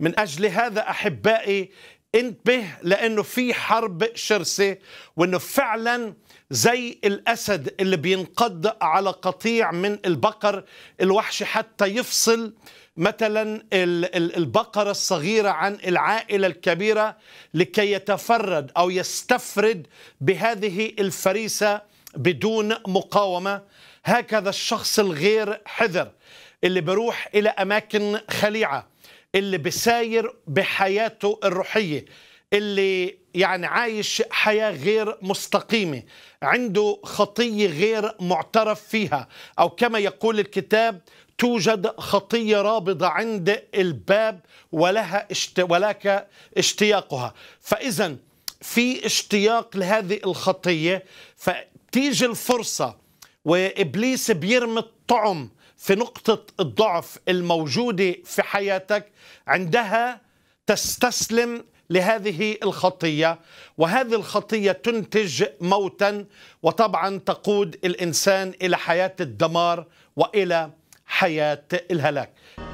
من أجل هذا أحبائي انتبه لأنه في حرب شرسة وأنه فعلا زي الأسد اللي بينقض على قطيع من البقر الوحش حتى يفصل مثلا البقرة الصغيرة عن العائلة الكبيرة لكي يتفرد أو يستفرد بهذه الفريسة بدون مقاومة هكذا الشخص الغير حذر اللي بروح إلى أماكن خليعة اللي بساير بحياته الروحية اللي يعني عايش حياة غير مستقيمة عنده خطية غير معترف فيها أو كما يقول الكتاب توجد خطية رابضة عند الباب ولها اشت... ولك اشتياقها فإذا في اشتياق لهذه الخطية فتيجي الفرصة وإبليس بيرمي الطعم في نقطة الضعف الموجودة في حياتك عندها تستسلم لهذه الخطية وهذه الخطية تنتج موتا وطبعا تقود الإنسان إلى حياة الدمار وإلى حياة الهلاك